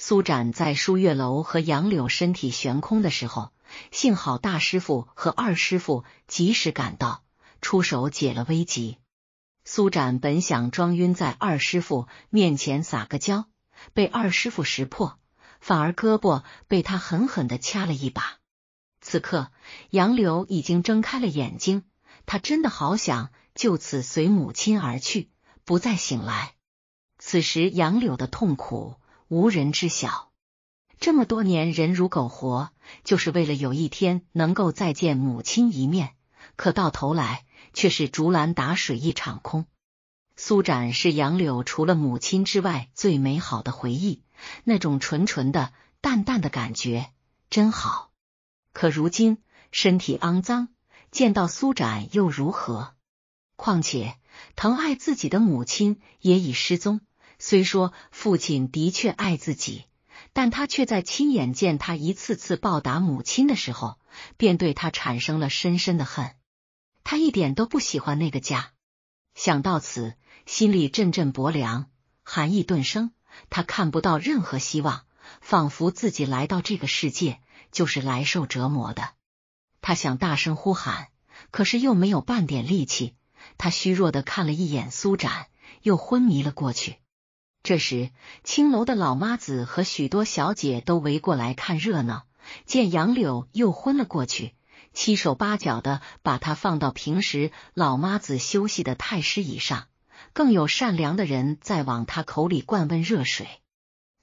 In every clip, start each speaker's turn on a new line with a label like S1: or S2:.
S1: 苏展在舒月楼和杨柳身体悬空的时候，幸好大师傅和二师傅及时赶到，出手解了危急。苏展本想装晕在二师傅面前撒个娇，被二师傅识破，反而胳膊被他狠狠的掐了一把。此刻，杨柳已经睁开了眼睛，他真的好想就此随母亲而去，不再醒来。此时，杨柳的痛苦。无人知晓，这么多年人如苟活，就是为了有一天能够再见母亲一面。可到头来却是竹篮打水一场空。苏展是杨柳除了母亲之外最美好的回忆，那种纯纯的、淡淡的感觉真好。可如今身体肮脏，见到苏展又如何？况且疼爱自己的母亲也已失踪。虽说父亲的确爱自己，但他却在亲眼见他一次次暴打母亲的时候，便对他产生了深深的恨。他一点都不喜欢那个家。想到此，心里阵阵薄凉，寒意顿生。他看不到任何希望，仿佛自己来到这个世界就是来受折磨的。他想大声呼喊，可是又没有半点力气。他虚弱的看了一眼苏展，又昏迷了过去。这时，青楼的老妈子和许多小姐都围过来看热闹。见杨柳又昏了过去，七手八脚的把她放到平时老妈子休息的太师椅上，更有善良的人在往她口里灌温热水。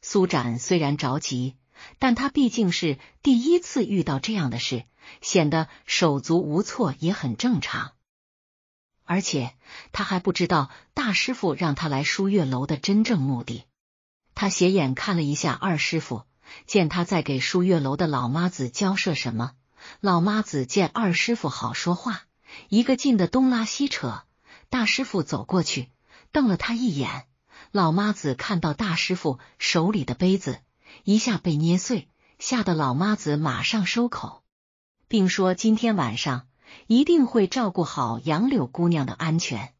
S1: 苏展虽然着急，但他毕竟是第一次遇到这样的事，显得手足无措也很正常。而且他还不知道大师傅让他来书月楼的真正目的。他斜眼看了一下二师傅，见他在给书月楼的老妈子交涉什么。老妈子见二师傅好说话，一个劲的东拉西扯。大师傅走过去，瞪了他一眼。老妈子看到大师傅手里的杯子一下被捏碎，吓得老妈子马上收口，并说今天晚上。一定会照顾好杨柳姑娘的安全。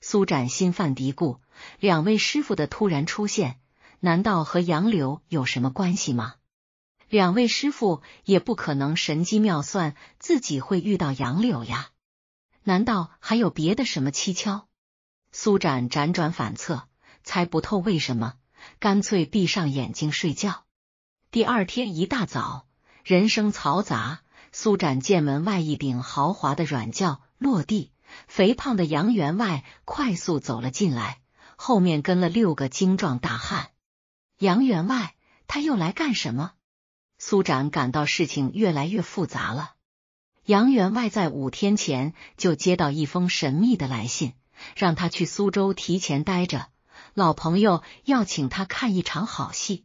S1: 苏展心犯嘀咕：两位师傅的突然出现，难道和杨柳有什么关系吗？两位师傅也不可能神机妙算，自己会遇到杨柳呀。难道还有别的什么蹊跷？苏展辗转反侧，猜不透为什么，干脆闭上眼睛睡觉。第二天一大早，人声嘈杂。苏展见门外一顶豪华的软轿落地，肥胖的杨员外快速走了进来，后面跟了六个精壮大汉。杨员外他又来干什么？苏展感到事情越来越复杂了。杨员外在五天前就接到一封神秘的来信，让他去苏州提前待着，老朋友要请他看一场好戏。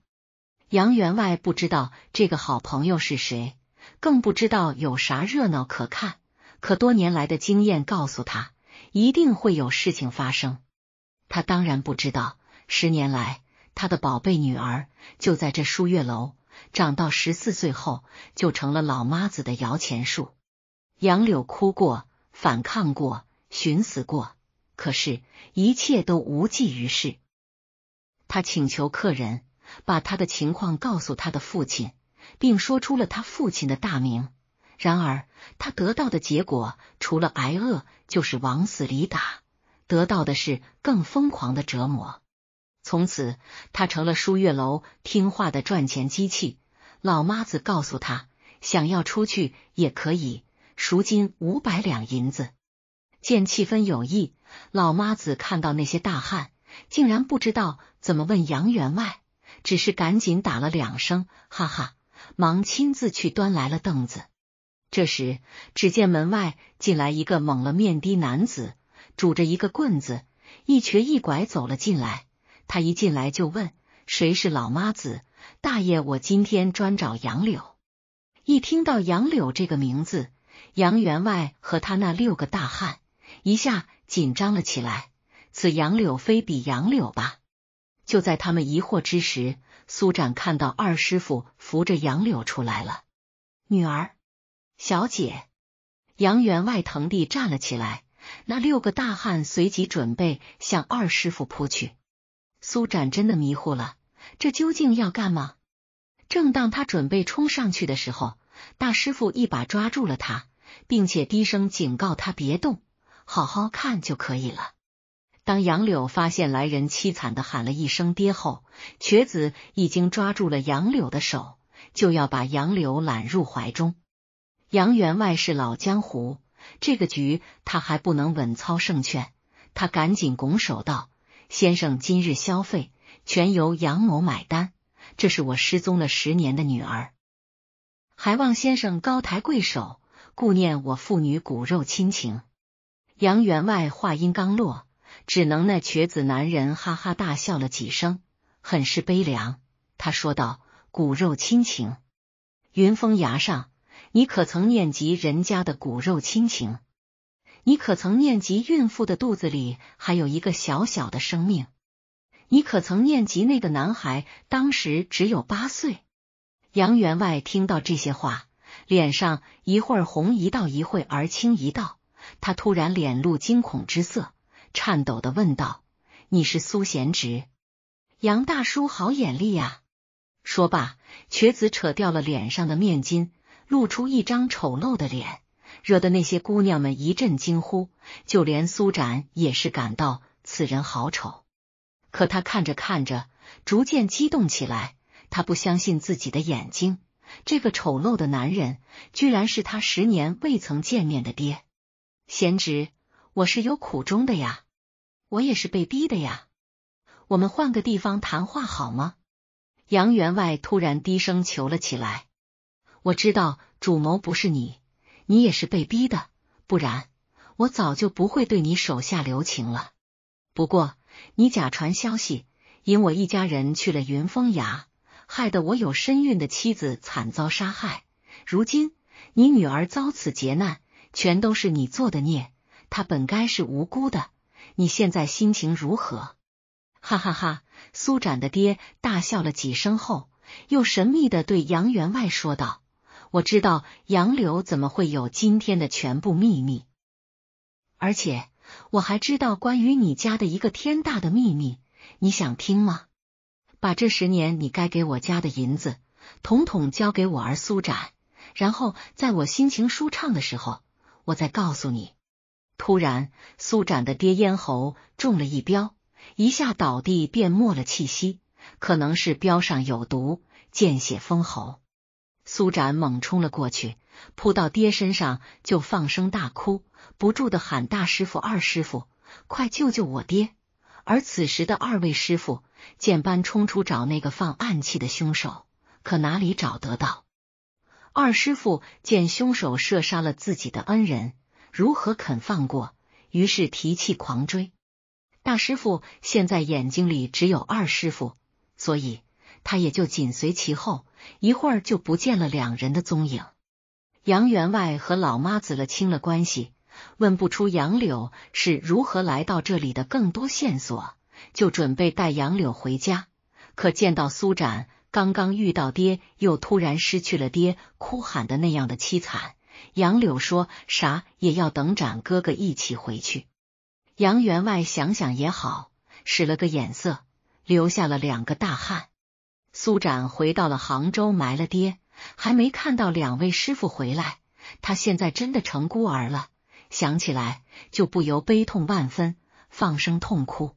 S1: 杨员外不知道这个好朋友是谁。更不知道有啥热闹可看，可多年来的经验告诉他，一定会有事情发生。他当然不知道，十年来他的宝贝女儿就在这书月楼长到十四岁后，就成了老妈子的摇钱树。杨柳哭过，反抗过，寻死过，可是，一切都无济于事。他请求客人把他的情况告诉他的父亲。并说出了他父亲的大名，然而他得到的结果除了挨饿就是往死里打，得到的是更疯狂的折磨。从此，他成了书月楼听话的赚钱机器。老妈子告诉他，想要出去也可以赎金五百两银子。见气氛有意，老妈子看到那些大汉，竟然不知道怎么问杨员外，只是赶紧打了两声哈哈。忙亲自去端来了凳子。这时，只见门外进来一个蒙了面的男子，拄着一个棍子，一瘸一拐走了进来。他一进来就问：“谁是老妈子？大爷，我今天专找杨柳。”一听到杨柳这个名字，杨员外和他那六个大汉一下紧张了起来。此杨柳非彼杨柳吧？就在他们疑惑之时。苏展看到二师傅扶着杨柳出来了，女儿，小姐，杨员外腾地站了起来，那六个大汉随即准备向二师傅扑去。苏展真的迷糊了，这究竟要干嘛？正当他准备冲上去的时候，大师傅一把抓住了他，并且低声警告他别动，好好看就可以了。当杨柳发现来人凄惨的喊了一声“爹”后，瘸子已经抓住了杨柳的手，就要把杨柳揽入怀中。杨员外是老江湖，这个局他还不能稳操胜券，他赶紧拱手道：“先生今日消费全由杨某买单，这是我失踪了十年的女儿，还望先生高抬贵手，顾念我父女骨肉亲情。”杨员外话音刚落。只能那瘸子男人哈哈大笑了几声，很是悲凉。他说道：“骨肉亲情，云峰崖上，你可曾念及人家的骨肉亲情？你可曾念及孕妇的肚子里还有一个小小的生命？你可曾念及那个男孩当时只有八岁？”杨员外听到这些话，脸上一会儿红一道，一会儿青一道，他突然脸露惊恐之色。颤抖的问道：“你是苏贤侄？杨大叔好眼力呀！”说罢，瘸子扯掉了脸上的面巾，露出一张丑陋的脸，惹得那些姑娘们一阵惊呼，就连苏展也是感到此人好丑。可他看着看着，逐渐激动起来，他不相信自己的眼睛，这个丑陋的男人居然是他十年未曾见面的爹，贤侄。我是有苦衷的呀，我也是被逼的呀。我们换个地方谈话好吗？杨员外突然低声求了起来。我知道主谋不是你，你也是被逼的，不然我早就不会对你手下留情了。不过你假传消息，引我一家人去了云峰崖，害得我有身孕的妻子惨遭杀害。如今你女儿遭此劫难，全都是你做的孽。他本该是无辜的。你现在心情如何？哈哈哈！苏展的爹大笑了几声后，又神秘的对杨员外说道：“我知道杨柳怎么会有今天的全部秘密，而且我还知道关于你家的一个天大的秘密。你想听吗？把这十年你该给我家的银子统统交给我儿苏展，然后在我心情舒畅的时候，我再告诉你。”突然，苏展的爹咽喉中了一镖，一下倒地，便没了气息。可能是镖上有毒，见血封喉。苏展猛冲了过去，扑到爹身上就放声大哭，不住的喊大师傅、二师傅，快救救我爹！而此时的二位师傅见般冲出找那个放暗器的凶手，可哪里找得到？二师傅见凶手射杀了自己的恩人。如何肯放过？于是提气狂追。大师傅现在眼睛里只有二师傅，所以他也就紧随其后，一会儿就不见了两人的踪影。杨员外和老妈子了清了关系，问不出杨柳是如何来到这里的更多线索，就准备带杨柳回家。可见到苏展刚刚遇到爹，又突然失去了爹，哭喊的那样的凄惨。杨柳说：“啥也要等展哥哥一起回去。”杨员外想想也好，使了个眼色，留下了两个大汉。苏展回到了杭州，埋了爹，还没看到两位师傅回来。他现在真的成孤儿了，想起来就不由悲痛万分，放声痛哭。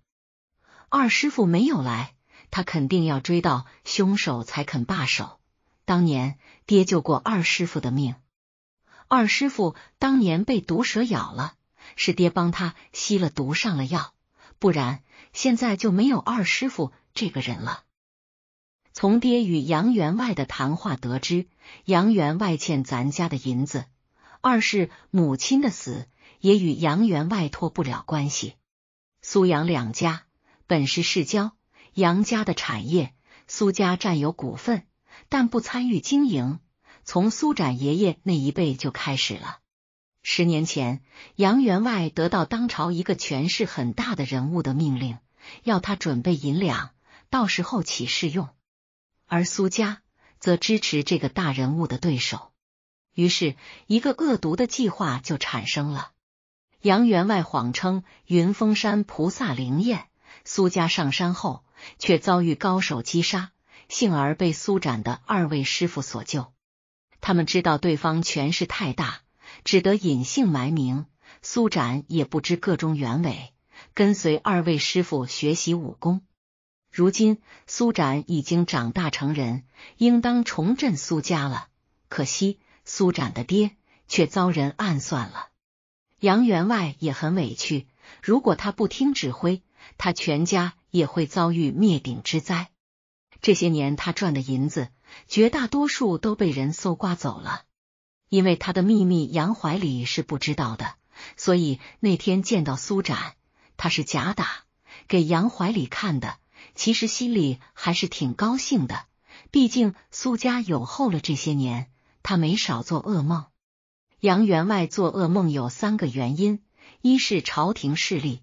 S1: 二师傅没有来，他肯定要追到凶手才肯罢手。当年爹救过二师傅的命。二师傅当年被毒蛇咬了，是爹帮他吸了毒，上了药，不然现在就没有二师傅这个人了。从爹与杨员外的谈话得知，杨员外欠咱家的银子；二是母亲的死也与杨员外脱不了关系。苏杨两家本是世交，杨家的产业苏家占有股份，但不参与经营。从苏展爷爷那一辈就开始了。十年前，杨员外得到当朝一个权势很大的人物的命令，要他准备银两，到时候起事用。而苏家则支持这个大人物的对手，于是，一个恶毒的计划就产生了。杨员外谎称云峰山菩萨灵验，苏家上山后却遭遇高手击杀，幸而被苏展的二位师傅所救。他们知道对方权势太大，只得隐姓埋名。苏展也不知各中原委，跟随二位师傅学习武功。如今苏展已经长大成人，应当重振苏家了。可惜苏展的爹却遭人暗算了。杨员外也很委屈，如果他不听指挥，他全家也会遭遇灭顶之灾。这些年他赚的银子。绝大多数都被人搜刮走了，因为他的秘密杨怀里是不知道的，所以那天见到苏展，他是假打给杨怀里看的，其实心里还是挺高兴的。毕竟苏家有后了，这些年他没少做噩梦。杨员外做噩梦有三个原因：一是朝廷势力，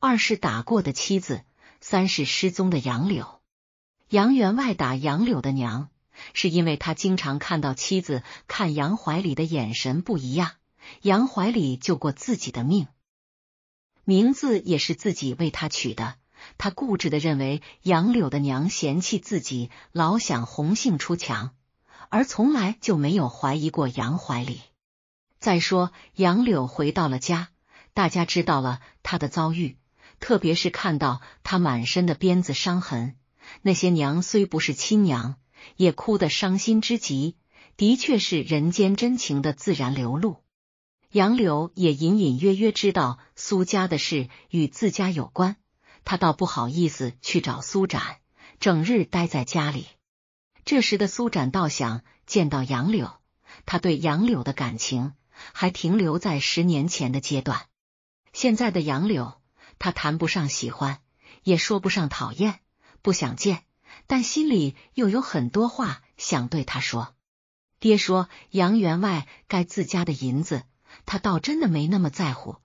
S1: 二是打过的妻子，三是失踪的杨柳。杨员外打杨柳的娘。是因为他经常看到妻子看杨怀里的眼神不一样，杨怀里救过自己的命，名字也是自己为他取的。他固执的认为杨柳的娘嫌弃自己老想红杏出墙，而从来就没有怀疑过杨怀里。再说杨柳回到了家，大家知道了他的遭遇，特别是看到他满身的鞭子伤痕，那些娘虽不是亲娘。也哭得伤心之极，的确是人间真情的自然流露。杨柳也隐隐约约知道苏家的事与自家有关，他倒不好意思去找苏展，整日待在家里。这时的苏展倒想见到杨柳，他对杨柳的感情还停留在十年前的阶段。现在的杨柳，他谈不上喜欢，也说不上讨厌，不想见。但心里又有很多话想对他说。爹说杨员外该自家的银子，他倒真的没那么在乎。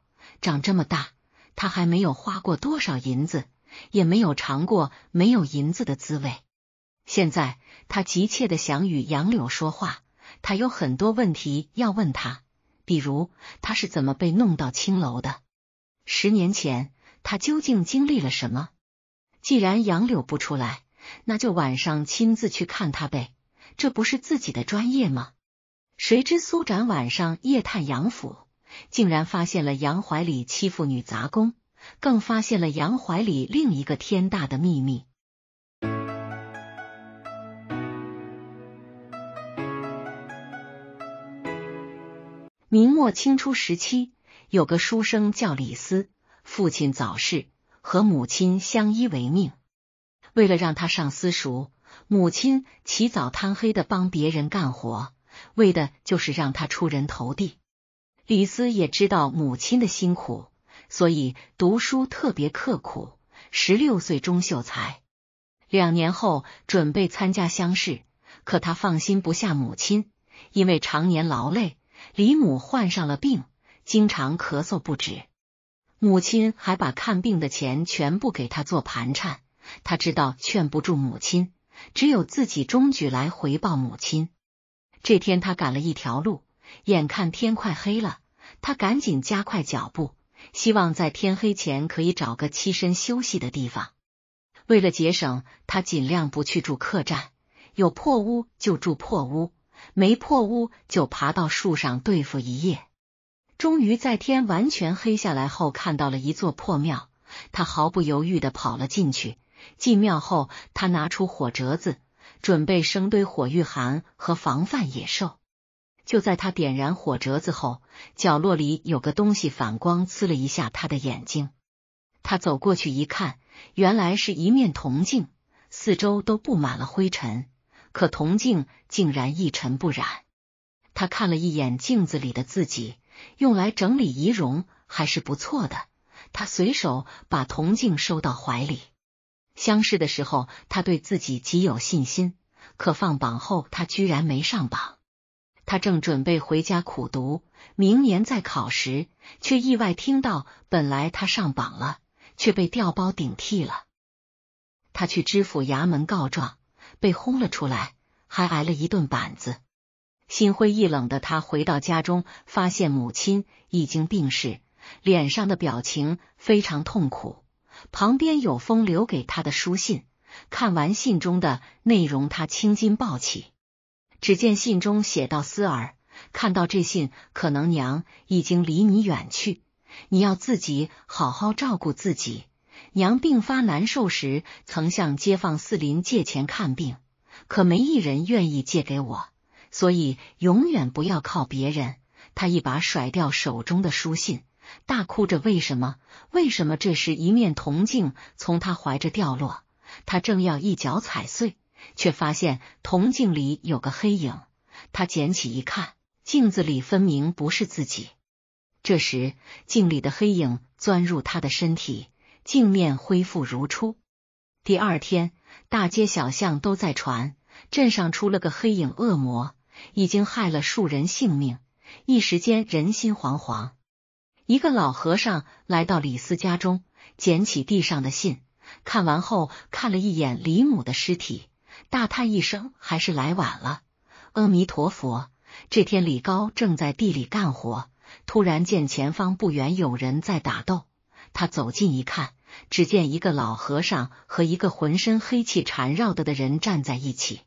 S1: 长这么大，他还没有花过多少银子，也没有尝过没有银子的滋味。现在他急切的想与杨柳说话，他有很多问题要问他，比如他是怎么被弄到青楼的，十年前他究竟经历了什么？既然杨柳不出来。那就晚上亲自去看他呗，这不是自己的专业吗？谁知苏展晚上夜探杨府，竟然发现了杨怀里欺负女杂工，更发现了杨怀里另一个天大的秘密。明末清初时期，有个书生叫李斯，父亲早逝，和母亲相依为命。为了让他上私塾，母亲起早贪黑的帮别人干活，为的就是让他出人头地。李斯也知道母亲的辛苦，所以读书特别刻苦。十六岁中秀才，两年后准备参加乡试，可他放心不下母亲，因为常年劳累，李母患上了病，经常咳嗽不止。母亲还把看病的钱全部给他做盘缠。他知道劝不住母亲，只有自己终举来回报母亲。这天他赶了一条路，眼看天快黑了，他赶紧加快脚步，希望在天黑前可以找个栖身休息的地方。为了节省，他尽量不去住客栈，有破屋就住破屋，没破屋就爬到树上对付一夜。终于在天完全黑下来后，看到了一座破庙，他毫不犹豫的跑了进去。进庙后，他拿出火折子，准备生堆火御寒和防范野兽。就在他点燃火折子后，角落里有个东西反光，刺了一下他的眼睛。他走过去一看，原来是一面铜镜，四周都布满了灰尘，可铜镜竟然一尘不染。他看了一眼镜子里的自己，用来整理仪容还是不错的。他随手把铜镜收到怀里。相识的时候，他对自己极有信心。可放榜后，他居然没上榜。他正准备回家苦读，明年再考时，却意外听到，本来他上榜了，却被调包顶替了。他去知府衙门告状，被轰了出来，还挨了一顿板子。心灰意冷的他回到家中，发现母亲已经病逝，脸上的表情非常痛苦。旁边有封留给他的书信，看完信中的内容，他青筋暴起。只见信中写到：“思儿，看到这信，可能娘已经离你远去，你要自己好好照顾自己。娘病发难受时，曾向街坊四邻借钱看病，可没一人愿意借给我，所以永远不要靠别人。”他一把甩掉手中的书信。大哭着：“为什么？为什么？”这时，一面铜镜从他怀着掉落，他正要一脚踩碎，却发现铜镜里有个黑影。他捡起一看，镜子里分明不是自己。这时，镜里的黑影钻入他的身体，镜面恢复如初。第二天，大街小巷都在传，镇上出了个黑影恶魔，已经害了数人性命，一时间人心惶惶。一个老和尚来到李斯家中，捡起地上的信，看完后看了一眼李母的尸体，大叹一声：“还是来晚了。”阿弥陀佛。这天，李高正在地里干活，突然见前方不远有人在打斗。他走近一看，只见一个老和尚和一个浑身黑气缠绕的的人站在一起，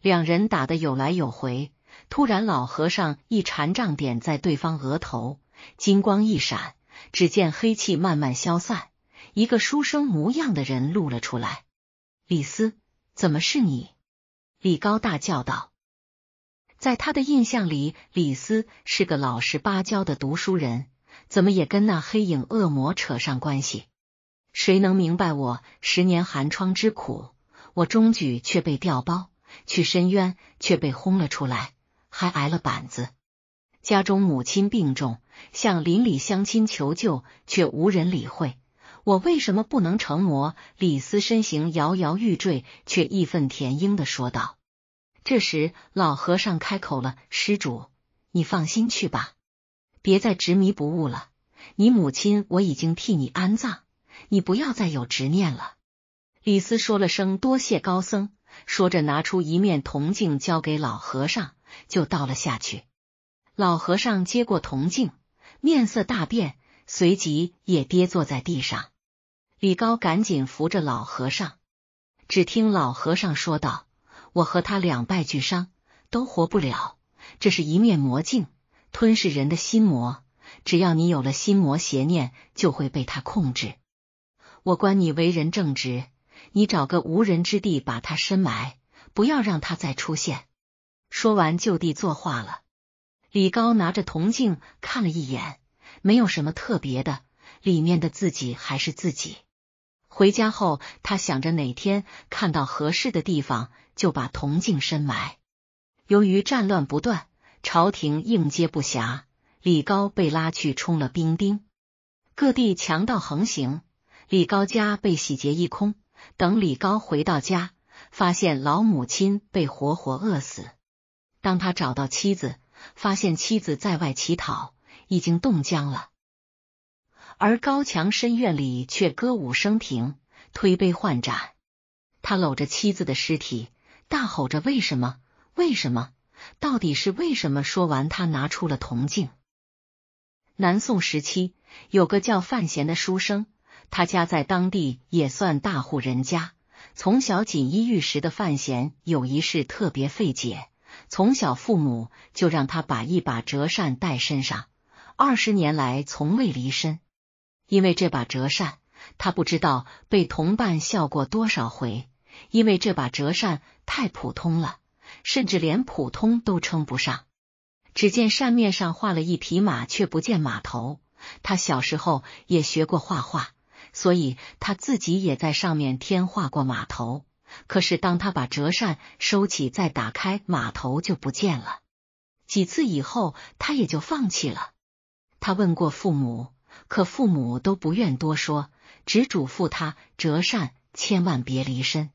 S1: 两人打得有来有回。突然，老和尚一禅杖点在对方额头。金光一闪，只见黑气慢慢消散，一个书生模样的人露了出来。李斯，怎么是你？李高大叫道。在他的印象里，李斯是个老实巴交的读书人，怎么也跟那黑影恶魔扯上关系？谁能明白我十年寒窗之苦？我中举却被调包，去深渊却被轰了出来，还挨了板子。家中母亲病重，向邻里乡亲求救，却无人理会。我为什么不能成魔？李斯身形摇摇欲坠，却义愤填膺的说道。这时，老和尚开口了：“施主，你放心去吧，别再执迷不悟了。你母亲我已经替你安葬，你不要再有执念了。”李斯说了声多谢高僧，说着拿出一面铜镜交给老和尚，就倒了下去。老和尚接过铜镜，面色大变，随即也跌坐在地上。李高赶紧扶着老和尚。只听老和尚说道：“我和他两败俱伤，都活不了。这是一面魔镜，吞噬人的心魔。只要你有了心魔邪念，就会被他控制。我观你为人正直，你找个无人之地把他深埋，不要让他再出现。”说完，就地作画了。李高拿着铜镜看了一眼，没有什么特别的，里面的自己还是自己。回家后，他想着哪天看到合适的地方就把铜镜深埋。由于战乱不断，朝廷应接不暇，李高被拉去充了兵丁。各地强盗横行，李高家被洗劫一空。等李高回到家，发现老母亲被活活饿死。当他找到妻子。发现妻子在外乞讨，已经冻僵了，而高墙深院里却歌舞升平，推杯换盏。他搂着妻子的尸体，大吼着：“为什么？为什么？到底是为什么？”说完，他拿出了铜镜。南宋时期，有个叫范闲的书生，他家在当地也算大户人家，从小锦衣玉食的范闲有一事特别费解。从小，父母就让他把一把折扇带身上，二十年来从未离身。因为这把折扇，他不知道被同伴笑过多少回。因为这把折扇太普通了，甚至连普通都称不上。只见扇面上画了一匹马，却不见马头。他小时候也学过画画，所以他自己也在上面添画过马头。可是，当他把折扇收起，再打开，码头就不见了。几次以后，他也就放弃了。他问过父母，可父母都不愿多说，只嘱咐他折扇千万别离身。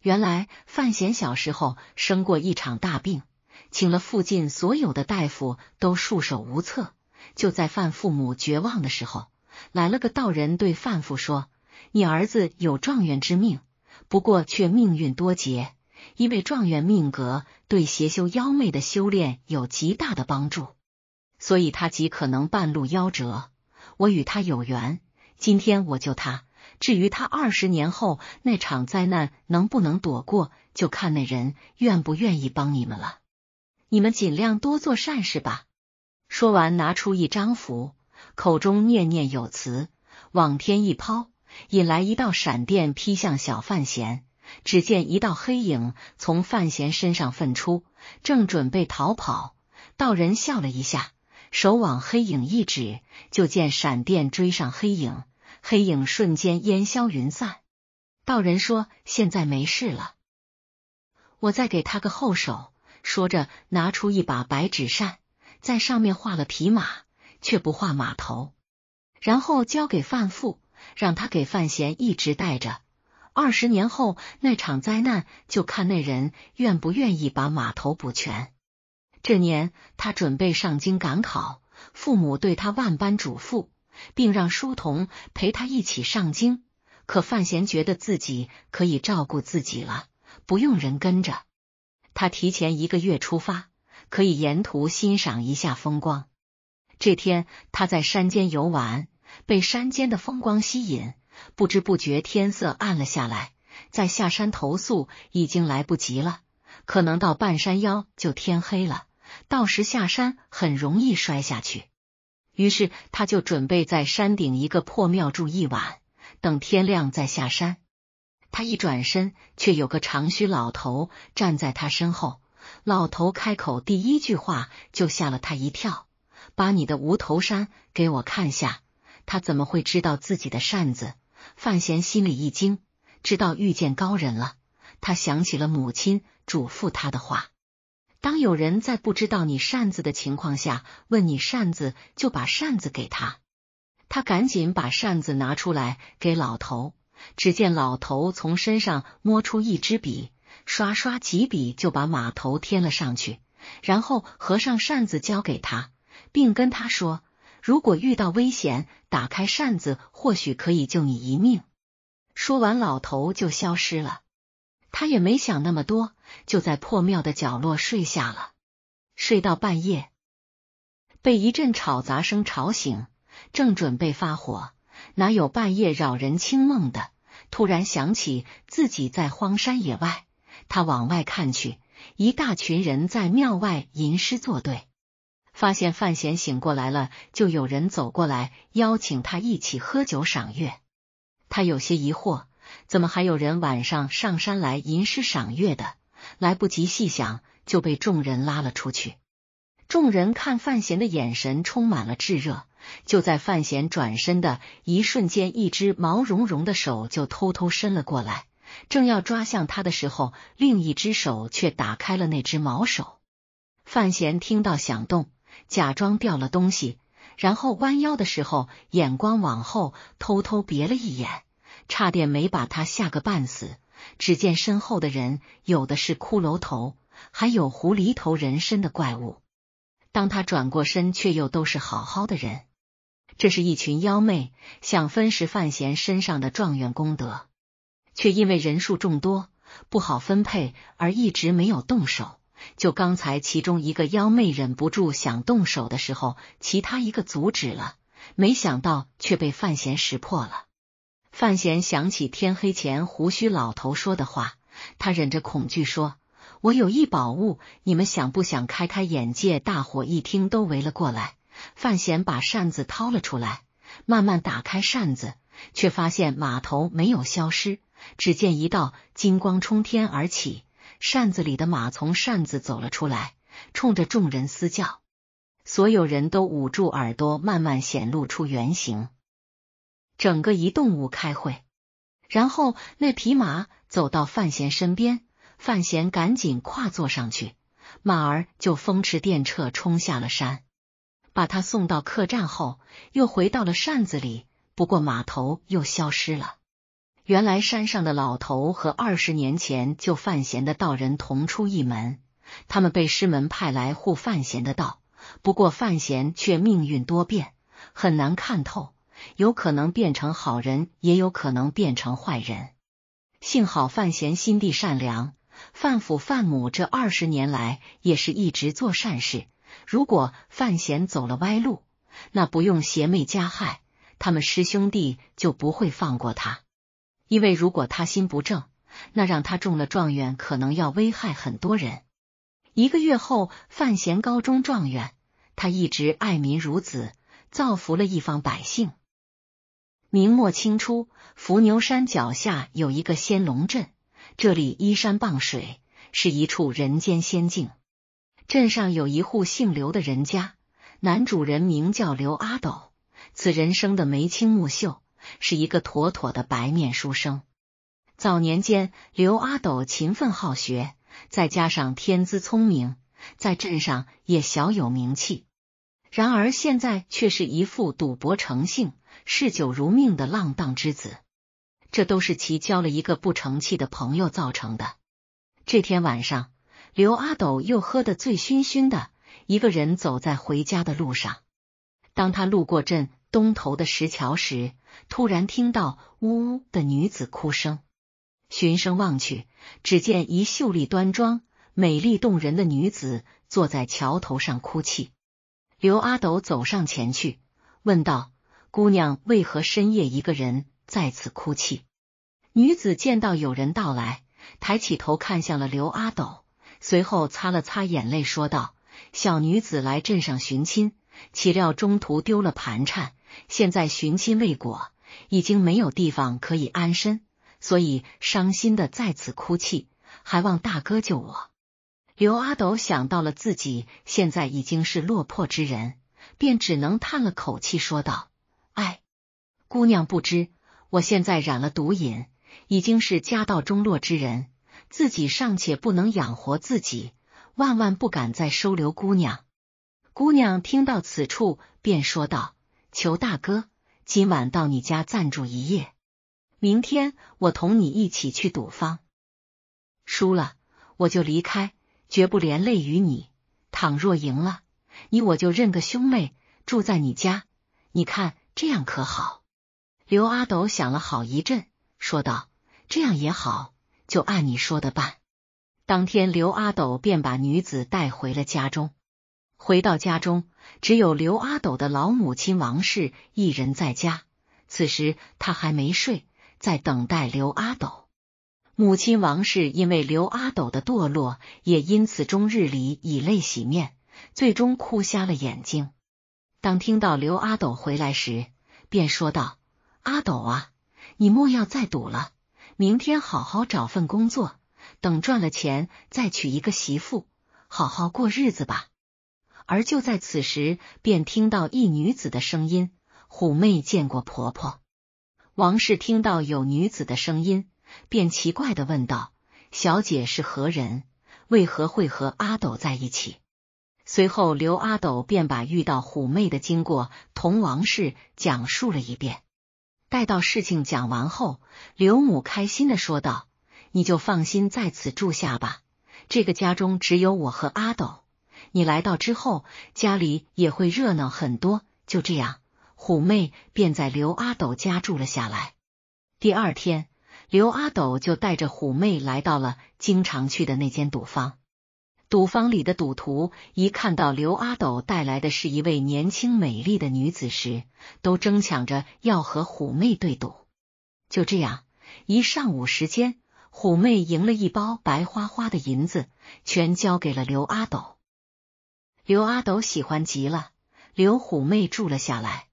S1: 原来，范闲小时候生过一场大病，请了附近所有的大夫都束手无策。就在范父母绝望的时候，来了个道人，对范父说：“你儿子有状元之命。”不过却命运多劫，因为状元命格对邪修妖魅的修炼有极大的帮助，所以他极可能半路夭折。我与他有缘，今天我救他。至于他二十年后那场灾难能不能躲过，就看那人愿不愿意帮你们了。你们尽量多做善事吧。说完，拿出一张符，口中念念有词，往天一抛。引来一道闪电劈向小范闲，只见一道黑影从范闲身上奋出，正准备逃跑。道人笑了一下，手往黑影一指，就见闪电追上黑影，黑影瞬间烟消云散。道人说：“现在没事了，我再给他个后手。”说着拿出一把白纸扇，在上面画了匹马，却不画马头，然后交给范父。让他给范闲一直带着，二十年后那场灾难就看那人愿不愿意把码头补全。这年他准备上京赶考，父母对他万般嘱咐，并让书童陪他一起上京。可范闲觉得自己可以照顾自己了，不用人跟着。他提前一个月出发，可以沿途欣赏一下风光。这天他在山间游玩。被山间的风光吸引，不知不觉天色暗了下来。再下山投宿已经来不及了，可能到半山腰就天黑了，到时下山很容易摔下去。于是他就准备在山顶一个破庙住一晚，等天亮再下山。他一转身，却有个长须老头站在他身后。老头开口第一句话就吓了他一跳：“把你的无头山给我看下。”他怎么会知道自己的扇子？范闲心里一惊，知道遇见高人了。他想起了母亲嘱咐他的话：当有人在不知道你扇子的情况下问你扇子，就把扇子给他。他赶紧把扇子拿出来给老头。只见老头从身上摸出一支笔，刷刷几笔就把马头添了上去，然后合上扇子交给他，并跟他说。如果遇到危险，打开扇子或许可以救你一命。说完，老头就消失了。他也没想那么多，就在破庙的角落睡下了。睡到半夜，被一阵吵杂声吵醒，正准备发火，哪有半夜扰人清梦的？突然想起自己在荒山野外，他往外看去，一大群人在庙外吟诗作对。发现范闲醒过来了，就有人走过来邀请他一起喝酒赏月。他有些疑惑，怎么还有人晚上上山来吟诗赏月的？来不及细想，就被众人拉了出去。众人看范闲的眼神充满了炙热。就在范闲转身的一瞬间，一只毛茸茸的手就偷偷伸了过来，正要抓向他的时候，另一只手却打开了那只毛手。范闲听到响动。假装掉了东西，然后弯腰的时候，眼光往后偷偷别了一眼，差点没把他吓个半死。只见身后的人，有的是骷髅头，还有狐狸头人身的怪物。当他转过身，却又都是好好的人。这是一群妖魅，想分食范闲身上的状元功德，却因为人数众多，不好分配，而一直没有动手。就刚才，其中一个妖妹忍不住想动手的时候，其他一个阻止了，没想到却被范闲识破了。范闲想起天黑前胡须老头说的话，他忍着恐惧说：“我有一宝物，你们想不想开开眼界？”大伙一听都围了过来。范闲把扇子掏了出来，慢慢打开扇子，却发现马头没有消失，只见一道金光冲天而起。扇子里的马从扇子走了出来，冲着众人嘶叫，所有人都捂住耳朵，慢慢显露出原形，整个一动物开会。然后那匹马走到范闲身边，范闲赶紧跨坐上去，马儿就风驰电掣冲下了山，把他送到客栈后，又回到了扇子里，不过马头又消失了。原来山上的老头和二十年前救范闲的道人同出一门，他们被师门派来护范闲的道。不过范闲却命运多变，很难看透，有可能变成好人，也有可能变成坏人。幸好范闲心地善良，范府范母这二十年来也是一直做善事。如果范闲走了歪路，那不用邪魅加害，他们师兄弟就不会放过他。因为如果他心不正，那让他中了状元，可能要危害很多人。一个月后，范闲高中状元，他一直爱民如子，造福了一方百姓。明末清初，伏牛山脚下有一个仙龙镇，这里依山傍水，是一处人间仙境。镇上有一户姓刘的人家，男主人名叫刘阿斗，此人生的眉清目秀。是一个妥妥的白面书生。早年间，刘阿斗勤奋好学，再加上天资聪明，在镇上也小有名气。然而现在却是一副赌博成性、嗜酒如命的浪荡之子，这都是其交了一个不成器的朋友造成的。这天晚上，刘阿斗又喝得醉醺醺的，一个人走在回家的路上。当他路过镇。东头的石桥时，突然听到呜呜的女子哭声。循声望去，只见一秀丽端庄、美丽动人的女子坐在桥头上哭泣。刘阿斗走上前去，问道：“姑娘为何深夜一个人在此哭泣？”女子见到有人到来，抬起头看向了刘阿斗，随后擦了擦眼泪，说道：“小女子来镇上寻亲，岂料中途丢了盘缠。”现在寻亲未果，已经没有地方可以安身，所以伤心的在此哭泣，还望大哥救我。刘阿斗想到了自己现在已经是落魄之人，便只能叹了口气，说道：“哎，姑娘不知，我现在染了毒瘾，已经是家道中落之人，自己尚且不能养活自己，万万不敢再收留姑娘。”姑娘听到此处，便说道。求大哥，今晚到你家暂住一夜，明天我同你一起去赌坊，输了我就离开，绝不连累于你。倘若赢了，你我就认个兄妹，住在你家，你看这样可好？刘阿斗想了好一阵，说道：“这样也好，就按你说的办。”当天，刘阿斗便把女子带回了家中。回到家中，只有刘阿斗的老母亲王氏一人在家。此时他还没睡，在等待刘阿斗。母亲王氏因为刘阿斗的堕落，也因此终日里以泪洗面，最终哭瞎了眼睛。当听到刘阿斗回来时，便说道：“阿斗啊，你莫要再赌了，明天好好找份工作，等赚了钱再娶一个媳妇，好好过日子吧。”而就在此时，便听到一女子的声音：“虎妹见过婆婆。”王氏听到有女子的声音，便奇怪的问道：“小姐是何人？为何会和阿斗在一起？”随后，刘阿斗便把遇到虎妹的经过同王氏讲述了一遍。待到事情讲完后，刘母开心的说道：“你就放心在此住下吧，这个家中只有我和阿斗。”你来到之后，家里也会热闹很多。就这样，虎妹便在刘阿斗家住了下来。第二天，刘阿斗就带着虎妹来到了经常去的那间赌坊。赌坊里的赌徒一看到刘阿斗带来的是一位年轻美丽的女子时，都争抢着要和虎妹对赌。就这样，一上午时间，虎妹赢了一包白花花的银子，全交给了刘阿斗。刘阿斗喜欢极了，刘虎妹住了下来。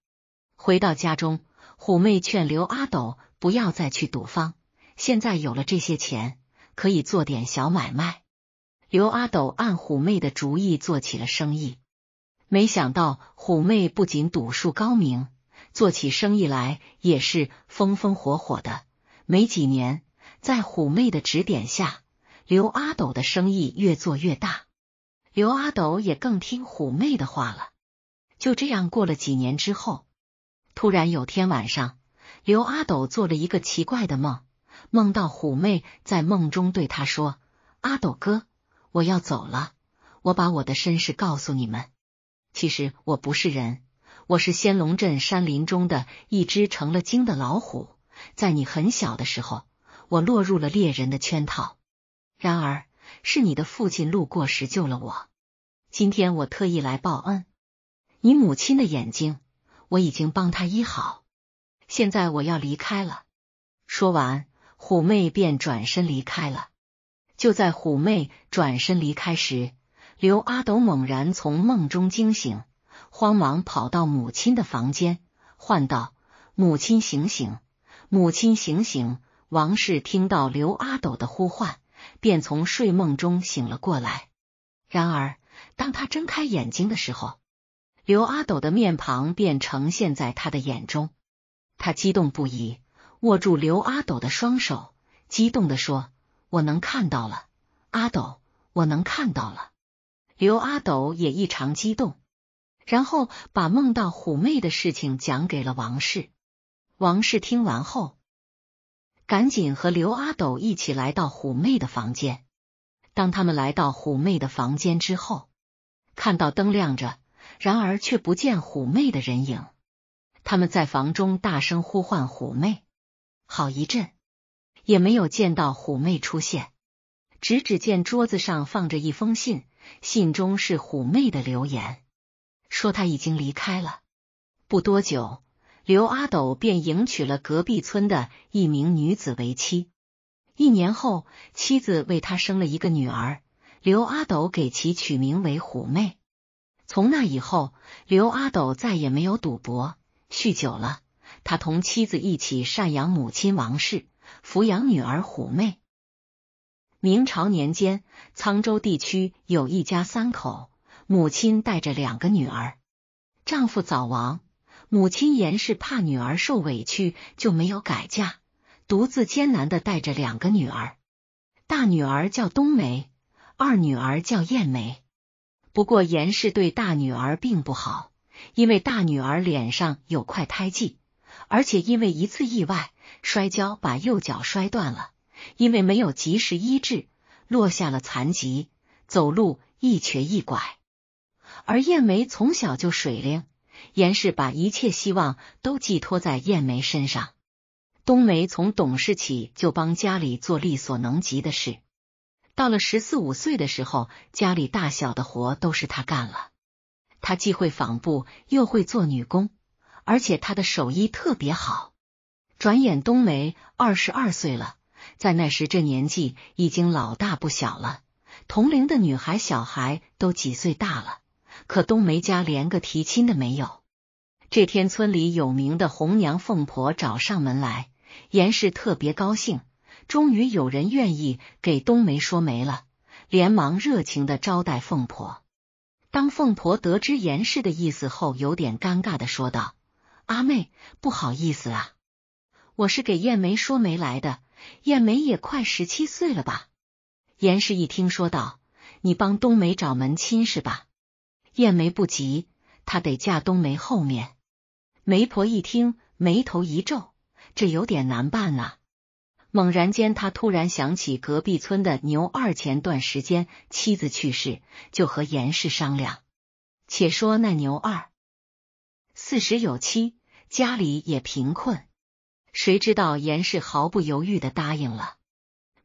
S1: 回到家中，虎妹劝刘阿斗不要再去赌坊，现在有了这些钱，可以做点小买卖。刘阿斗按虎妹的主意做起了生意，没想到虎妹不仅赌术高明，做起生意来也是风风火火的。没几年，在虎妹的指点下，刘阿斗的生意越做越大。刘阿斗也更听虎妹的话了。就这样过了几年之后，突然有天晚上，刘阿斗做了一个奇怪的梦，梦到虎妹在梦中对他说：“阿斗哥，我要走了，我把我的身世告诉你们。其实我不是人，我是仙龙镇山林中的一只成了精的老虎。在你很小的时候，我落入了猎人的圈套，然而……”是你的父亲路过时救了我，今天我特意来报恩。你母亲的眼睛我已经帮她医好，现在我要离开了。说完，虎妹便转身离开了。就在虎妹转身离开时，刘阿斗猛然从梦中惊醒，慌忙跑到母亲的房间，唤道：“母亲醒醒，母亲醒醒！”王氏听到刘阿斗的呼唤。便从睡梦中醒了过来。然而，当他睁开眼睛的时候，刘阿斗的面庞便呈现在他的眼中。他激动不已，握住刘阿斗的双手，激动的说：“我能看到了，阿斗，我能看到了。”刘阿斗也异常激动，然后把梦到虎妹的事情讲给了王氏。王氏听完后。赶紧和刘阿斗一起来到虎妹的房间。当他们来到虎妹的房间之后，看到灯亮着，然而却不见虎妹的人影。他们在房中大声呼唤虎妹，好一阵也没有见到虎妹出现，只只见桌子上放着一封信，信中是虎妹的留言，说她已经离开了。不多久。刘阿斗便迎娶了隔壁村的一名女子为妻，一年后，妻子为他生了一个女儿，刘阿斗给其取名为虎妹。从那以后，刘阿斗再也没有赌博、酗酒了。他同妻子一起赡养母亲王氏，抚养女儿虎妹。明朝年间，沧州地区有一家三口，母亲带着两个女儿，丈夫早亡。母亲严氏怕女儿受委屈，就没有改嫁，独自艰难的带着两个女儿。大女儿叫冬梅，二女儿叫艳梅。不过严氏对大女儿并不好，因为大女儿脸上有块胎记，而且因为一次意外摔跤把右脚摔断了，因为没有及时医治，落下了残疾，走路一瘸一拐。而艳梅从小就水灵。严氏把一切希望都寄托在燕梅身上。冬梅从懂事起就帮家里做力所能及的事。到了十四五岁的时候，家里大小的活都是她干了。她既会纺布，又会做女工，而且她的手艺特别好。转眼冬梅二十二岁了，在那时这年纪已经老大不小了。同龄的女孩、小孩都几岁大了？可冬梅家连个提亲的没有。这天，村里有名的红娘凤婆找上门来，严氏特别高兴，终于有人愿意给冬梅说媒了，连忙热情的招待凤婆。当凤婆得知严氏的意思后，有点尴尬的说道：“阿妹，不好意思啊，我是给燕梅说媒来的。燕梅也快十七岁了吧？”严氏一听，说道：“你帮冬梅找门亲事吧。”燕梅不急，她得嫁冬梅后面。媒婆一听，眉头一皱，这有点难办啊！猛然间，他突然想起隔壁村的牛二，前段时间妻子去世，就和严氏商量。且说那牛二四十有七，家里也贫困，谁知道严氏毫不犹豫的答应了。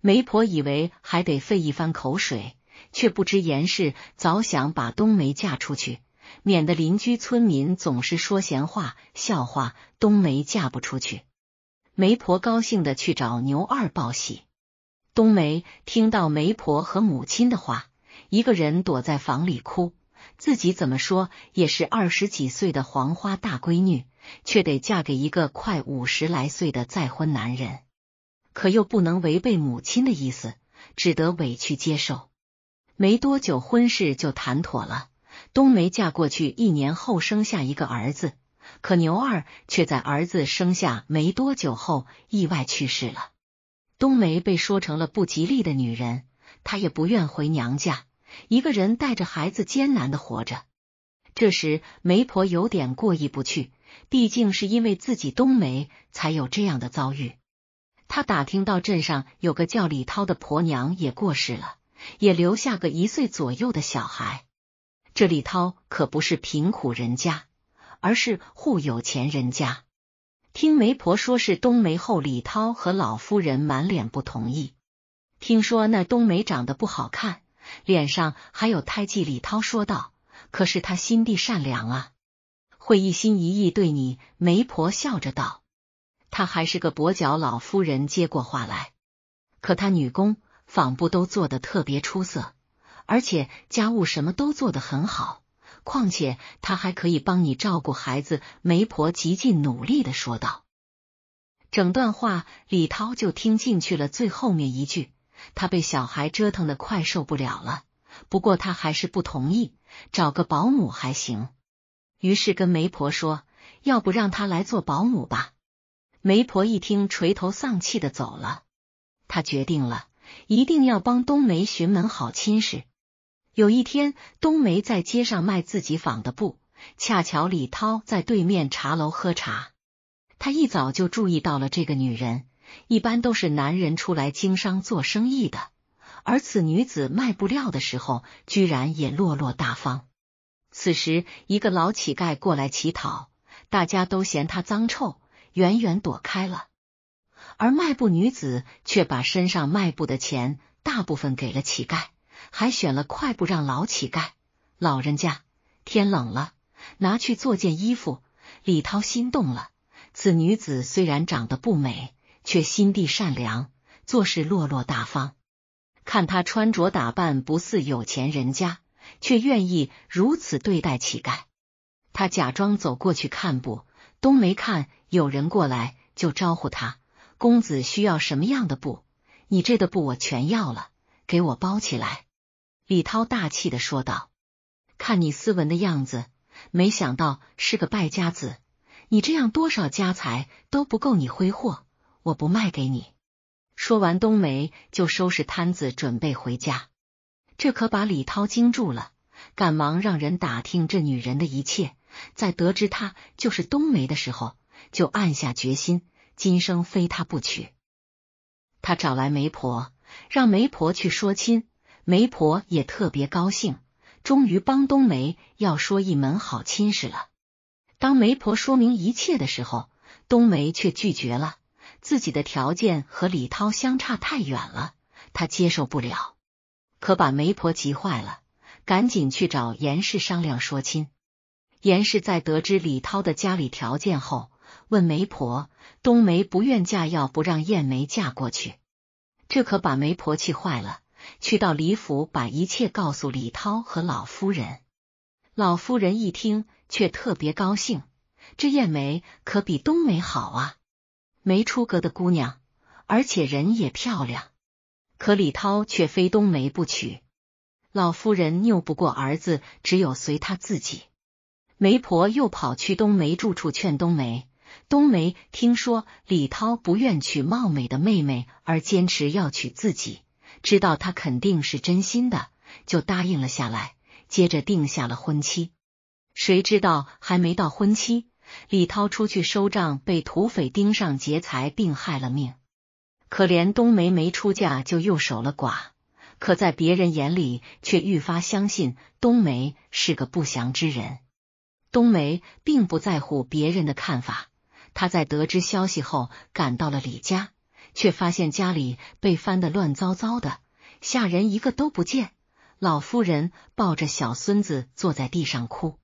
S1: 媒婆以为还得费一番口水。却不知严氏早想把冬梅嫁出去，免得邻居村民总是说闲话笑话冬梅嫁不出去。媒婆高兴的去找牛二报喜。冬梅听到媒婆和母亲的话，一个人躲在房里哭。自己怎么说也是二十几岁的黄花大闺女，却得嫁给一个快五十来岁的再婚男人，可又不能违背母亲的意思，只得委屈接受。没多久，婚事就谈妥了。冬梅嫁过去一年后，生下一个儿子，可牛二却在儿子生下没多久后意外去世了。冬梅被说成了不吉利的女人，她也不愿回娘家，一个人带着孩子艰难的活着。这时媒婆有点过意不去，毕竟是因为自己冬梅才有这样的遭遇。他打听到镇上有个叫李涛的婆娘也过世了。也留下个一岁左右的小孩。这李涛可不是贫苦人家，而是户有钱人家。听媒婆说，是冬梅后，李涛和老夫人满脸不同意。听说那冬梅长得不好看，脸上还有胎记。李涛说道：“可是她心地善良啊，会一心一意对你。”媒婆笑着道：“她还是个跛脚。”老夫人接过话来：“可她女工。”纺布都做得特别出色，而且家务什么都做得很好。况且他还可以帮你照顾孩子。媒婆极尽努力的说道。整段话李涛就听进去了。最后面一句，他被小孩折腾的快受不了了。不过他还是不同意找个保姆还行，于是跟媒婆说，要不让他来做保姆吧。媒婆一听，垂头丧气的走了。他决定了。一定要帮冬梅寻门好亲事。有一天，冬梅在街上卖自己纺的布，恰巧李涛在对面茶楼喝茶，他一早就注意到了这个女人。一般都是男人出来经商做生意的，而此女子卖布料的时候，居然也落落大方。此时，一个老乞丐过来乞讨，大家都嫌他脏臭，远远躲开了。而卖布女子却把身上卖布的钱大部分给了乞丐，还选了快布让老乞丐。老人家，天冷了，拿去做件衣服。李涛心动了。此女子虽然长得不美，却心地善良，做事落落大方。看她穿着打扮不似有钱人家，却愿意如此对待乞丐。他假装走过去看布，都没看，有人过来就招呼他。公子需要什么样的布？你这的布我全要了，给我包起来。”李涛大气的说道，“看你斯文的样子，没想到是个败家子。你这样多少家财都不够你挥霍，我不卖给你。”说完，冬梅就收拾摊子准备回家。这可把李涛惊住了，赶忙让人打听这女人的一切。在得知她就是冬梅的时候，就暗下决心。今生非他不娶，他找来媒婆，让媒婆去说亲。媒婆也特别高兴，终于帮冬梅要说一门好亲事了。当媒婆说明一切的时候，冬梅却拒绝了，自己的条件和李涛相差太远了，她接受不了。可把媒婆急坏了，赶紧去找严氏商量说亲。严氏在得知李涛的家里条件后。问媒婆，冬梅不愿嫁，要不让燕梅嫁过去？这可把媒婆气坏了。去到李府，把一切告诉李涛和老夫人。老夫人一听，却特别高兴。这燕梅可比冬梅好啊，没出阁的姑娘，而且人也漂亮。可李涛却非冬梅不娶。老夫人拗不过儿子，只有随他自己。媒婆又跑去冬梅住处，劝冬梅。冬梅听说李涛不愿娶貌美的妹妹，而坚持要娶自己，知道他肯定是真心的，就答应了下来，接着定下了婚期。谁知道还没到婚期，李涛出去收账被土匪盯上劫财，并害了命。可怜冬梅没出嫁就又守了寡，可在别人眼里却愈发相信冬梅是个不祥之人。冬梅并不在乎别人的看法。他在得知消息后赶到了李家，却发现家里被翻得乱糟糟的，下人一个都不见。老夫人抱着小孙子坐在地上哭。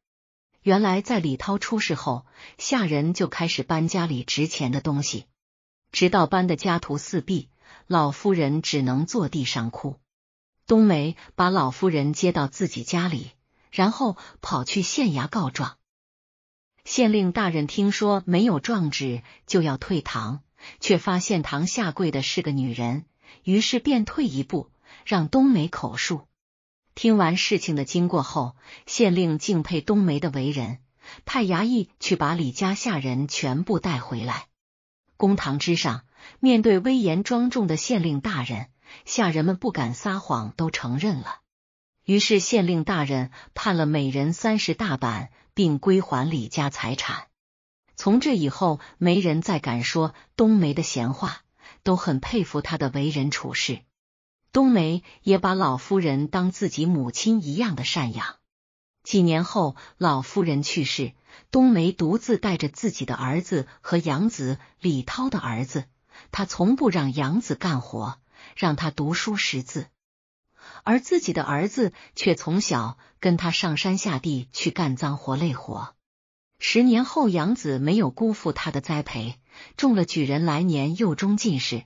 S1: 原来在李涛出事后，下人就开始搬家里值钱的东西，直到搬的家徒四壁，老夫人只能坐地上哭。冬梅把老夫人接到自己家里，然后跑去县衙告状。县令大人听说没有状纸就要退堂，却发现堂下跪的是个女人，于是便退一步，让冬梅口述。听完事情的经过后，县令敬佩冬梅的为人，派衙役去把李家下人全部带回来。公堂之上，面对威严庄重的县令大人，下人们不敢撒谎，都承认了。于是县令大人判了每人三十大板。并归还李家财产。从这以后，没人再敢说冬梅的闲话，都很佩服她的为人处事。冬梅也把老夫人当自己母亲一样的赡养。几年后，老夫人去世，冬梅独自带着自己的儿子和养子李涛的儿子。她从不让养子干活，让他读书识字。而自己的儿子却从小跟他上山下地去干脏活累活。十年后，养子没有辜负他的栽培，中了举人，来年又中进士。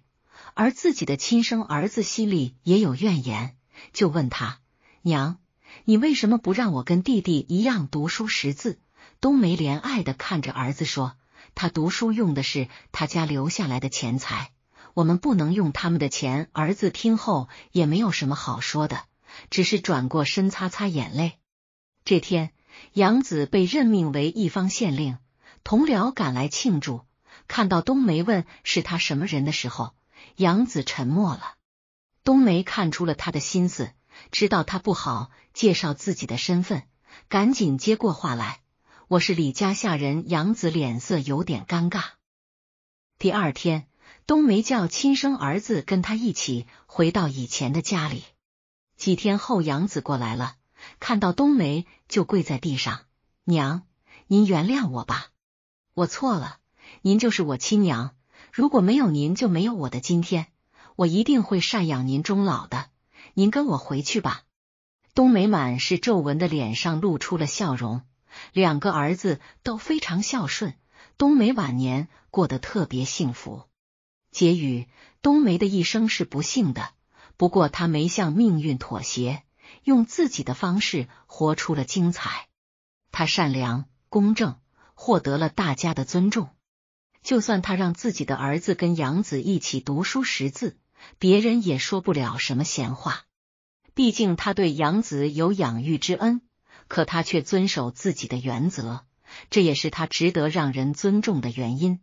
S1: 而自己的亲生儿子心里也有怨言，就问他娘：“你为什么不让我跟弟弟一样读书识字？”冬梅怜爱的看着儿子说：“他读书用的是他家留下来的钱财。”我们不能用他们的钱。儿子听后也没有什么好说的，只是转过身擦擦眼泪。这天，杨子被任命为一方县令，同僚赶来庆祝。看到冬梅问是他什么人的时候，杨子沉默了。冬梅看出了他的心思，知道他不好介绍自己的身份，赶紧接过话来：“我是李家下人。”杨子脸色有点尴尬。第二天。冬梅叫亲生儿子跟他一起回到以前的家里。几天后，养子过来了，看到冬梅就跪在地上：“娘，您原谅我吧，我错了。您就是我亲娘，如果没有您，就没有我的今天。我一定会赡养您终老的。您跟我回去吧。”冬梅满是皱纹的脸上露出了笑容。两个儿子都非常孝顺，冬梅晚年过得特别幸福。结语：冬梅的一生是不幸的，不过她没向命运妥协，用自己的方式活出了精彩。她善良、公正，获得了大家的尊重。就算她让自己的儿子跟养子一起读书识字，别人也说不了什么闲话。毕竟他对养子有养育之恩，可他却遵守自己的原则，这也是他值得让人尊重的原因。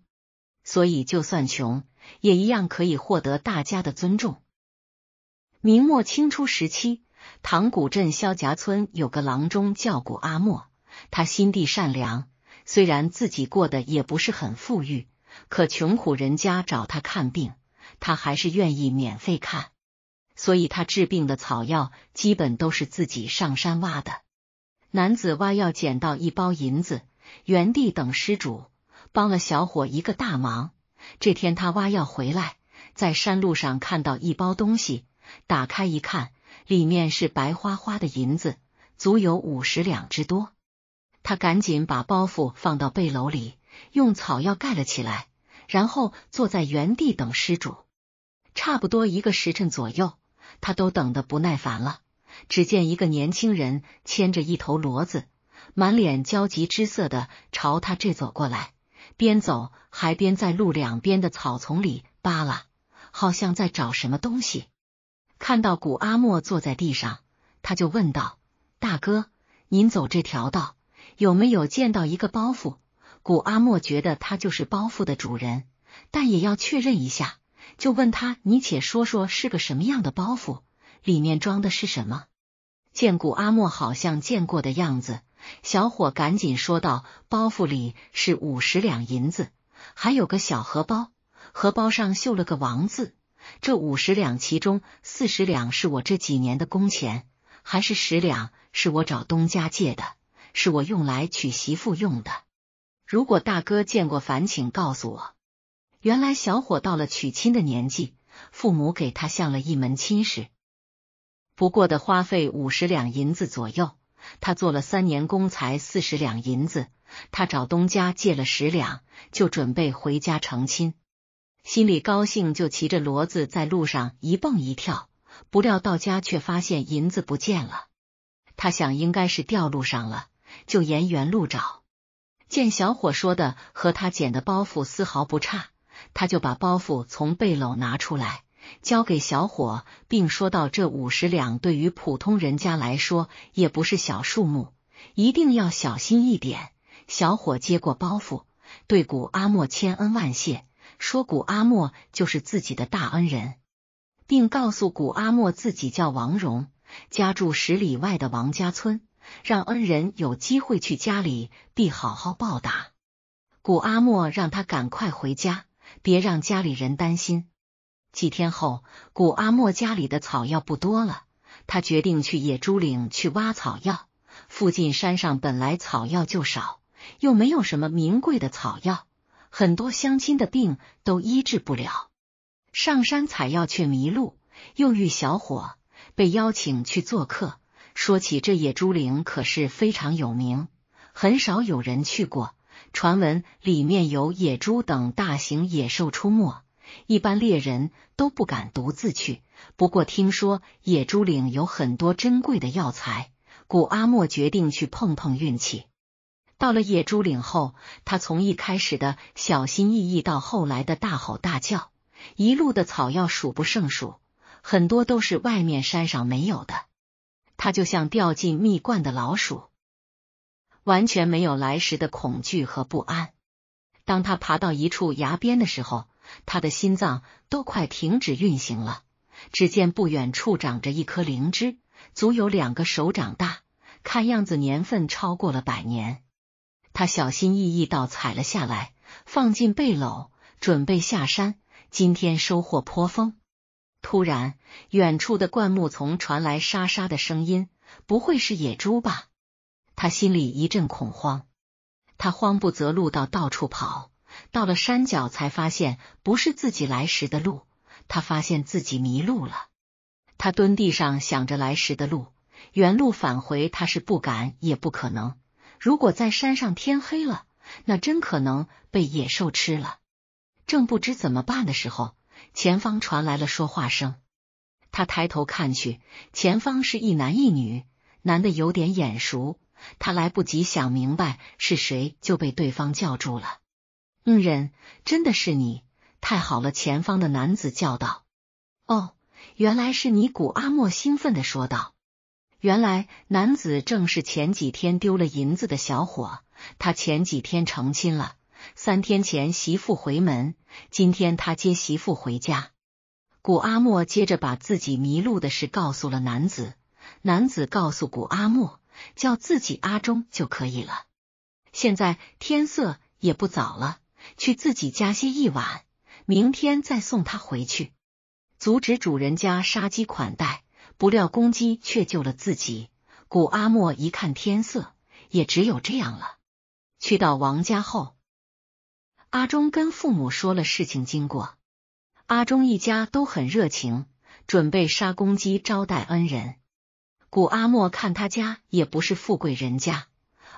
S1: 所以，就算穷。也一样可以获得大家的尊重。明末清初时期，塘沽镇肖家村有个郎中叫古阿莫，他心地善良，虽然自己过得也不是很富裕，可穷苦人家找他看病，他还是愿意免费看。所以他治病的草药基本都是自己上山挖的。男子挖药捡到一包银子，原地等失主，帮了小伙一个大忙。这天，他挖药回来，在山路上看到一包东西，打开一看，里面是白花花的银子，足有五十两之多。他赶紧把包袱放到背篓里，用草药盖了起来，然后坐在原地等施主。差不多一个时辰左右，他都等得不耐烦了。只见一个年轻人牵着一头骡子，满脸焦急之色的朝他这走过来。边走还边在路两边的草丛里扒拉，好像在找什么东西。看到古阿莫坐在地上，他就问道：“大哥，您走这条道有没有见到一个包袱？”古阿莫觉得他就是包袱的主人，但也要确认一下，就问他：“你且说说是个什么样的包袱，里面装的是什么？”见古阿莫好像见过的样子。小伙赶紧说道：“包袱里是五十两银子，还有个小荷包，荷包上绣了个王字。这五十两，其中四十两是我这几年的工钱，还是十两是我找东家借的，是我用来娶媳妇用的。如果大哥见过，烦请告诉我。”原来小伙到了娶亲的年纪，父母给他相了一门亲事，不过得花费五十两银子左右。他做了三年工，才四十两银子。他找东家借了十两，就准备回家成亲。心里高兴，就骑着骡子在路上一蹦一跳。不料到家却发现银子不见了。他想应该是掉路上了，就沿原路找。见小伙说的和他捡的包袱丝毫不差，他就把包袱从背篓拿出来。交给小伙，并说道：“这五十两对于普通人家来说也不是小数目，一定要小心一点。”小伙接过包袱，对古阿莫千恩万谢，说：“古阿莫就是自己的大恩人，并告诉古阿莫自己叫王荣，家住十里外的王家村，让恩人有机会去家里必好好报答。”古阿莫让他赶快回家，别让家里人担心。几天后，古阿莫家里的草药不多了，他决定去野猪岭去挖草药。附近山上本来草药就少，又没有什么名贵的草药，很多乡亲的病都医治不了。上山采药却迷路，又遇小伙，被邀请去做客。说起这野猪岭，可是非常有名，很少有人去过。传闻里面有野猪等大型野兽出没。一般猎人都不敢独自去，不过听说野猪岭有很多珍贵的药材，古阿莫决定去碰碰运气。到了野猪岭后，他从一开始的小心翼翼到后来的大吼大叫，一路的草药数不胜数，很多都是外面山上没有的。他就像掉进蜜罐的老鼠，完全没有来时的恐惧和不安。当他爬到一处崖边的时候，他的心脏都快停止运行了。只见不远处长着一颗灵芝，足有两个手掌大，看样子年份超过了百年。他小心翼翼到采了下来，放进背篓，准备下山。今天收获颇丰。突然，远处的灌木丛传来沙沙的声音，不会是野猪吧？他心里一阵恐慌，他慌不择路到到处跑。到了山脚，才发现不是自己来时的路。他发现自己迷路了。他蹲地上想着来时的路，原路返回他是不敢也不可能。如果在山上天黑了，那真可能被野兽吃了。正不知怎么办的时候，前方传来了说话声。他抬头看去，前方是一男一女，男的有点眼熟。他来不及想明白是谁，就被对方叫住了。嗯，人，真的是你，太好了！前方的男子叫道：“哦，原来是你！”古阿莫兴奋的说道：“原来男子正是前几天丢了银子的小伙。他前几天成亲了，三天前媳妇回门，今天他接媳妇回家。”古阿莫接着把自己迷路的事告诉了男子，男子告诉古阿莫，叫自己阿忠就可以了。现在天色也不早了。去自己家歇一晚，明天再送他回去，阻止主人家杀鸡款待。不料公鸡却救了自己。古阿莫一看天色，也只有这样了。去到王家后，阿忠跟父母说了事情经过。阿忠一家都很热情，准备杀公鸡招待恩人。古阿莫看他家也不是富贵人家。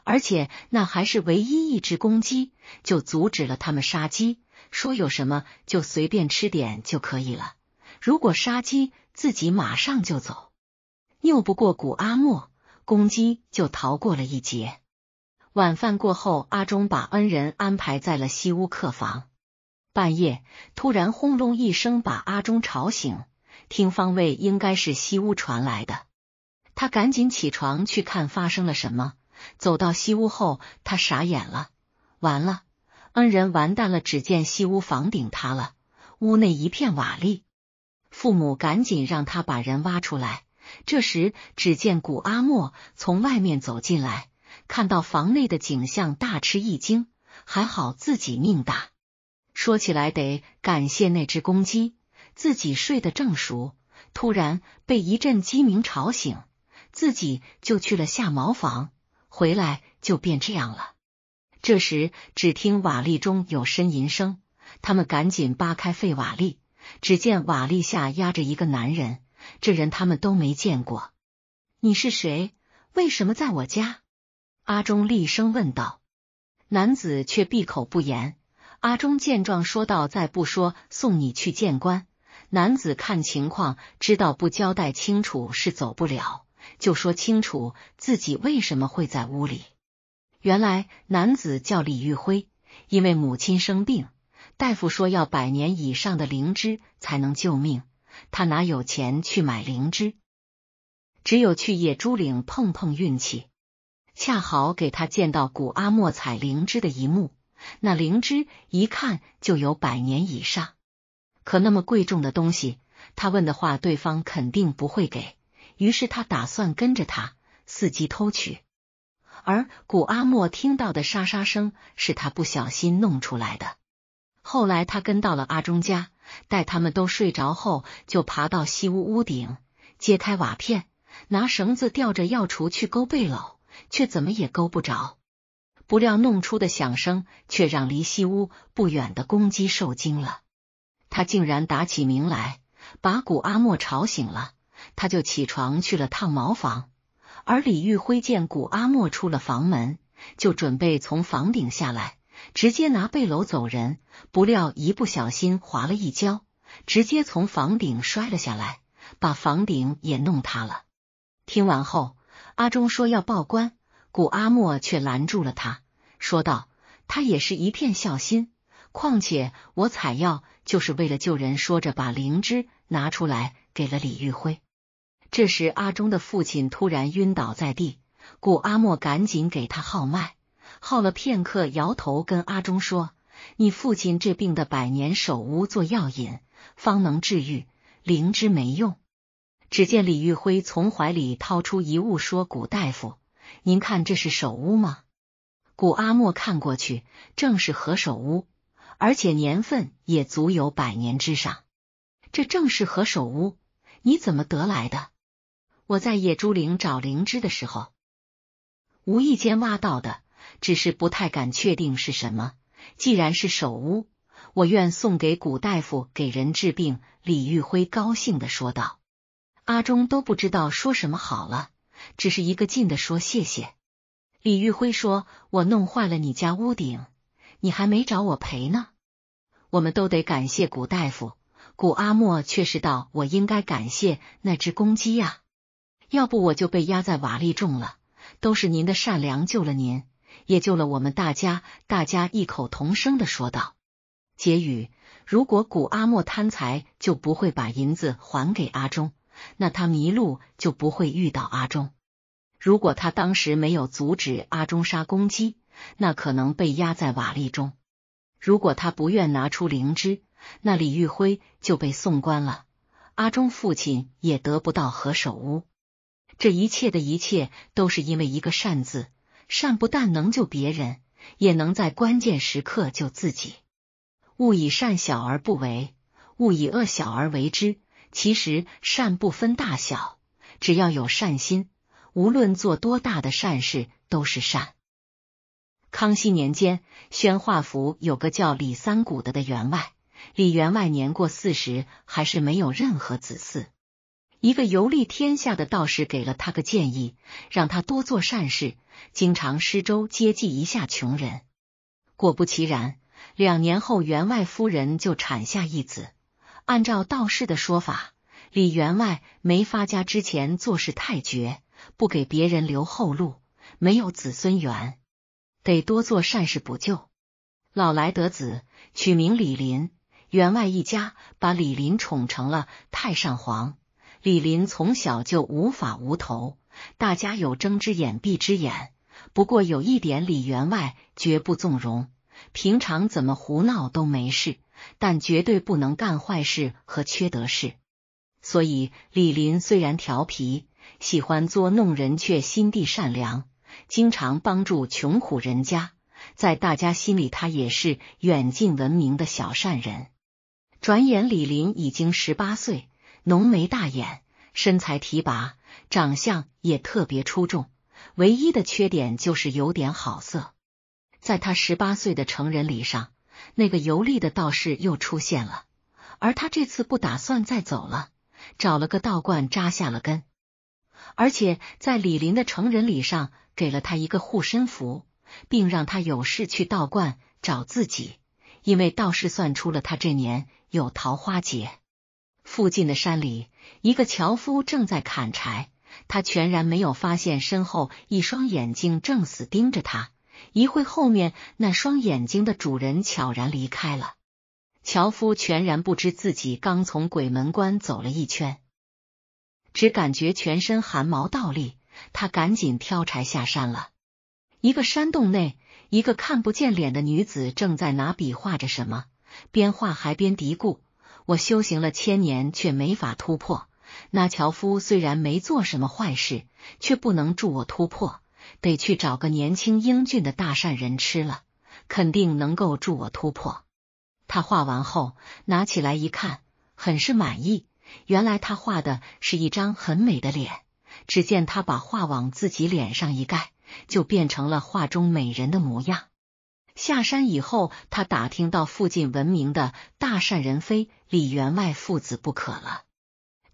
S1: 而且那还是唯一一只公鸡，就阻止了他们杀鸡，说有什么就随便吃点就可以了。如果杀鸡，自己马上就走。拗不过古阿莫，公鸡就逃过了一劫。晚饭过后，阿忠把恩人安排在了西屋客房。半夜突然轰隆一声，把阿忠吵醒，听方位应该是西屋传来的。他赶紧起床去看发生了什么。走到西屋后，他傻眼了，完了，恩人完蛋了。只见西屋房顶塌了，屋内一片瓦砾。父母赶紧让他把人挖出来。这时，只见古阿莫从外面走进来，看到房内的景象，大吃一惊。还好自己命大。说起来得感谢那只公鸡，自己睡得正熟，突然被一阵鸡鸣吵醒，自己就去了下茅房。回来就变这样了。这时，只听瓦砾中有呻吟声，他们赶紧扒开废瓦砾，只见瓦砾下压着一个男人，这人他们都没见过。你是谁？为什么在我家？阿忠厉声问道。男子却闭口不言。阿忠见状，说道：“再不说，送你去见官。”男子看情况，知道不交代清楚是走不了。就说清楚自己为什么会在屋里。原来男子叫李玉辉，因为母亲生病，大夫说要百年以上的灵芝才能救命，他哪有钱去买灵芝？只有去野猪岭碰碰运气。恰好给他见到古阿莫采灵芝的一幕，那灵芝一看就有百年以上。可那么贵重的东西，他问的话，对方肯定不会给。于是他打算跟着他伺机偷取，而古阿莫听到的沙沙声是他不小心弄出来的。后来他跟到了阿忠家，待他们都睡着后，就爬到西屋屋顶，揭开瓦片，拿绳子吊着药橱去勾背篓，却怎么也勾不着。不料弄出的响声却让离西屋不远的公鸡受惊了，他竟然打起鸣来，把古阿莫吵醒了。他就起床去了趟茅房，而李玉辉见古阿莫出了房门，就准备从房顶下来，直接拿背篓走人。不料一不小心滑了一跤，直接从房顶摔了下来，把房顶也弄塌了。听完后，阿忠说要报官，古阿莫却拦住了他，说道：“他也是一片孝心，况且我采药就是为了救人。”说着，把灵芝拿出来给了李玉辉。这时，阿忠的父亲突然晕倒在地，古阿莫赶紧给他号脉，号了片刻，摇头跟阿忠说：“你父亲这病的百年首乌做药引，方能治愈，灵芝没用。”只见李玉辉从怀里掏出一物，说：“古大夫，您看这是首乌吗？”古阿莫看过去，正是何首乌，而且年份也足有百年之上，这正是何首乌，你怎么得来的？我在野猪岭找灵芝的时候，无意间挖到的，只是不太敢确定是什么。既然是首乌，我愿送给古大夫给人治病。”李玉辉高兴的说道。阿忠都不知道说什么好了，只是一个劲的说谢谢。李玉辉说：“我弄坏了你家屋顶，你还没找我赔呢。”我们都得感谢古大夫。古阿莫却是道：“我应该感谢那只公鸡呀。”要不我就被压在瓦砾中了。都是您的善良救了您，也救了我们大家。大家异口同声的说道：“结语，如果古阿莫贪财，就不会把银子还给阿忠，那他迷路就不会遇到阿忠；如果他当时没有阻止阿忠杀公鸡，那可能被压在瓦砾中；如果他不愿拿出灵芝，那李玉辉就被送官了，阿忠父亲也得不到何首乌。”这一切的一切都是因为一个善字，善不但能救别人，也能在关键时刻救自己。勿以善小而不为，勿以恶小而为之。其实善不分大小，只要有善心，无论做多大的善事都是善。康熙年间，宣化府有个叫李三谷的的员外，李员外年过四十，还是没有任何子嗣。一个游历天下的道士给了他个建议，让他多做善事，经常施粥接济一下穷人。果不其然，两年后员外夫人就产下一子。按照道士的说法，李员外没发家之前做事太绝，不给别人留后路，没有子孙缘，得多做善事补救。老来得子，取名李林。员外一家把李林宠成了太上皇。李林从小就无法无头，大家有睁只眼闭只眼。不过有一点，李员外绝不纵容。平常怎么胡闹都没事，但绝对不能干坏事和缺德事。所以，李林虽然调皮，喜欢捉弄人，却心地善良，经常帮助穷苦人家。在大家心里，他也是远近闻名的小善人。转眼，李林已经十八岁。浓眉大眼，身材提拔，长相也特别出众。唯一的缺点就是有点好色。在他十八岁的成人礼上，那个游历的道士又出现了，而他这次不打算再走了，找了个道观扎下了根。而且在李林的成人礼上，给了他一个护身符，并让他有事去道观找自己，因为道士算出了他这年有桃花劫。附近的山里，一个樵夫正在砍柴，他全然没有发现身后一双眼睛正死盯着他。一会，后面那双眼睛的主人悄然离开了，樵夫全然不知自己刚从鬼门关走了一圈，只感觉全身汗毛倒立。他赶紧挑柴下山了。一个山洞内，一个看不见脸的女子正在拿笔画着什么，边画还边嘀咕。我修行了千年，却没法突破。那樵夫虽然没做什么坏事，却不能助我突破，得去找个年轻英俊的大善人吃了，肯定能够助我突破。他画完后，拿起来一看，很是满意。原来他画的是一张很美的脸。只见他把画往自己脸上一盖，就变成了画中美人的模样。下山以后，他打听到附近闻名的大善人非李员外父子不可了。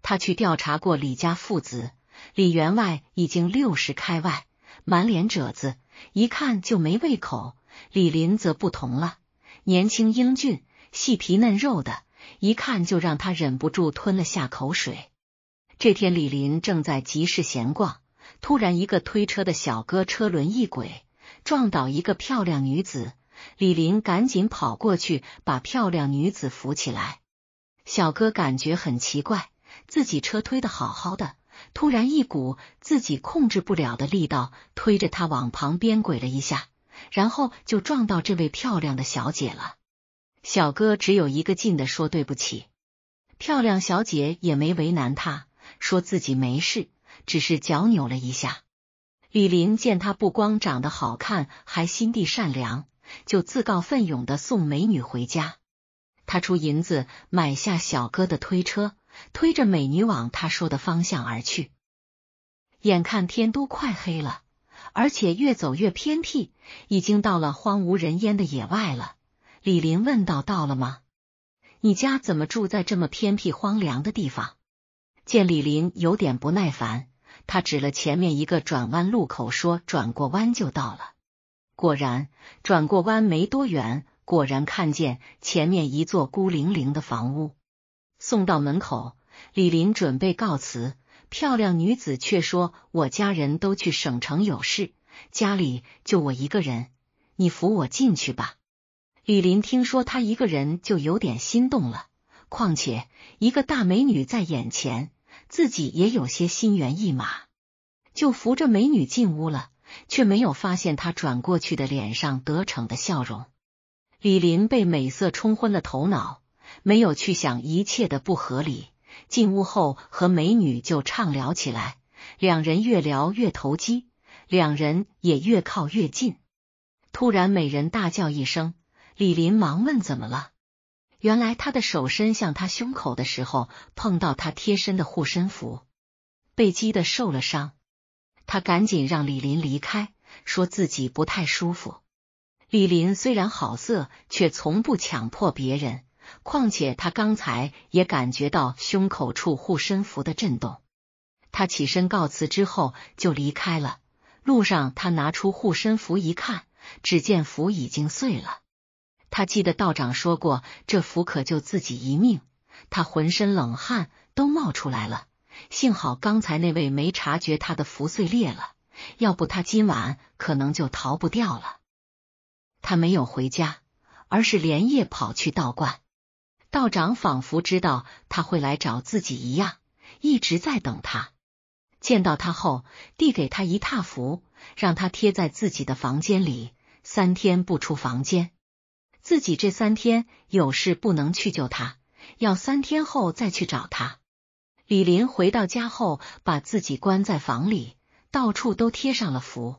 S1: 他去调查过李家父子，李员外已经六十开外，满脸褶子，一看就没胃口。李林则不同了，年轻英俊，细皮嫩肉的，一看就让他忍不住吞了下口水。这天，李林正在集市闲逛，突然一个推车的小哥车轮一轨。撞倒一个漂亮女子，李林赶紧跑过去把漂亮女子扶起来。小哥感觉很奇怪，自己车推的好好的，突然一股自己控制不了的力道推着他往旁边拐了一下，然后就撞到这位漂亮的小姐了。小哥只有一个劲的说对不起，漂亮小姐也没为难他，说自己没事，只是脚扭了一下。李林见他不光长得好看，还心地善良，就自告奋勇的送美女回家。他出银子买下小哥的推车，推着美女往他说的方向而去。眼看天都快黑了，而且越走越偏僻，已经到了荒无人烟的野外了。李林问道：“到了吗？你家怎么住在这么偏僻荒凉的地方？”见李林有点不耐烦。他指了前面一个转弯路口，说：“转过弯就到了。”果然，转过弯没多远，果然看见前面一座孤零零的房屋。送到门口，李林准备告辞，漂亮女子却说：“我家人都去省城有事，家里就我一个人，你扶我进去吧。”李林听说她一个人，就有点心动了。况且一个大美女在眼前。自己也有些心猿意马，就扶着美女进屋了，却没有发现她转过去的脸上得逞的笑容。李林被美色冲昏了头脑，没有去想一切的不合理。进屋后和美女就畅聊起来，两人越聊越投机，两人也越靠越近。突然，美人大叫一声，李林忙问怎么了。原来他的手伸向他胸口的时候，碰到他贴身的护身符，被击的受了伤。他赶紧让李林离开，说自己不太舒服。李林虽然好色，却从不强迫别人。况且他刚才也感觉到胸口处护身符的震动。他起身告辞之后就离开了。路上他拿出护身符一看，只见符已经碎了。他记得道长说过，这符可救自己一命。他浑身冷汗都冒出来了。幸好刚才那位没察觉他的符碎裂了，要不他今晚可能就逃不掉了。他没有回家，而是连夜跑去道观。道长仿佛知道他会来找自己一样，一直在等他。见到他后，递给他一沓符，让他贴在自己的房间里，三天不出房间。自己这三天有事不能去救他，要三天后再去找他。李林回到家后，把自己关在房里，到处都贴上了符。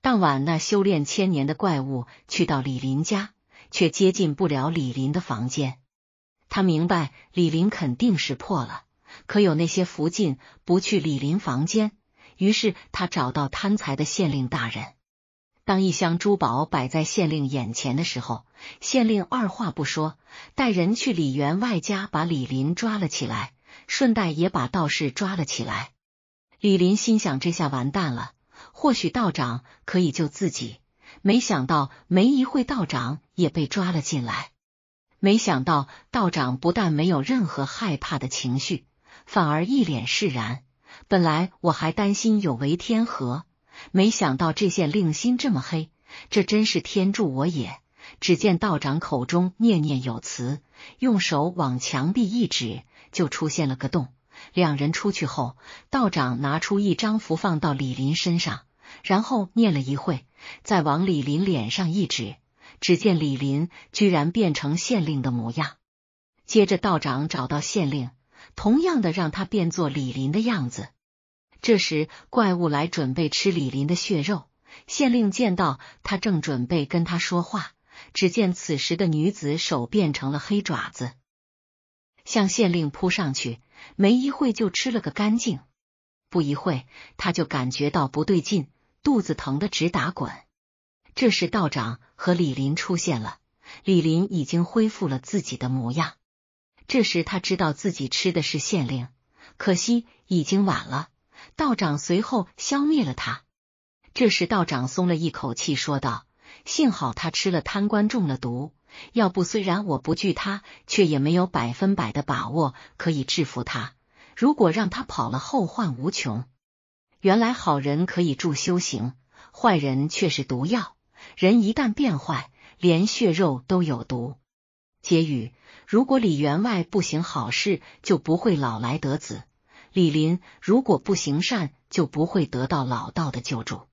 S1: 当晚，那修炼千年的怪物去到李林家，却接近不了李林的房间。他明白李林肯定是破了，可有那些符进不去李林房间，于是他找到贪财的县令大人。当一箱珠宝摆在县令眼前的时候，县令二话不说，带人去李员外家把李林抓了起来，顺带也把道士抓了起来。李林心想，这下完蛋了。或许道长可以救自己，没想到没一会，道长也被抓了进来。没想到道长不但没有任何害怕的情绪，反而一脸释然。本来我还担心有违天和。没想到这县令心这么黑，这真是天助我也！只见道长口中念念有词，用手往墙壁一指，就出现了个洞。两人出去后，道长拿出一张符放到李林身上，然后念了一会，再往李林脸上一指，只见李林居然变成县令的模样。接着，道长找到县令，同样的让他变作李林的样子。这时，怪物来准备吃李林的血肉。县令见到他，正准备跟他说话，只见此时的女子手变成了黑爪子，向县令扑上去，没一会就吃了个干净。不一会，他就感觉到不对劲，肚子疼得直打滚。这时，道长和李林出现了，李林已经恢复了自己的模样。这时，他知道自己吃的是县令，可惜已经晚了。道长随后消灭了他。这时，道长松了一口气，说道：“幸好他吃了贪官，中了毒。要不，虽然我不惧他，却也没有百分百的把握可以制服他。如果让他跑了，后患无穷。原来好人可以助修行，坏人却是毒药。人一旦变坏，连血肉都有毒。”结语：如果李员外不行好事，就不会老来得子。李林如果不行善，就不会得到老道的救助。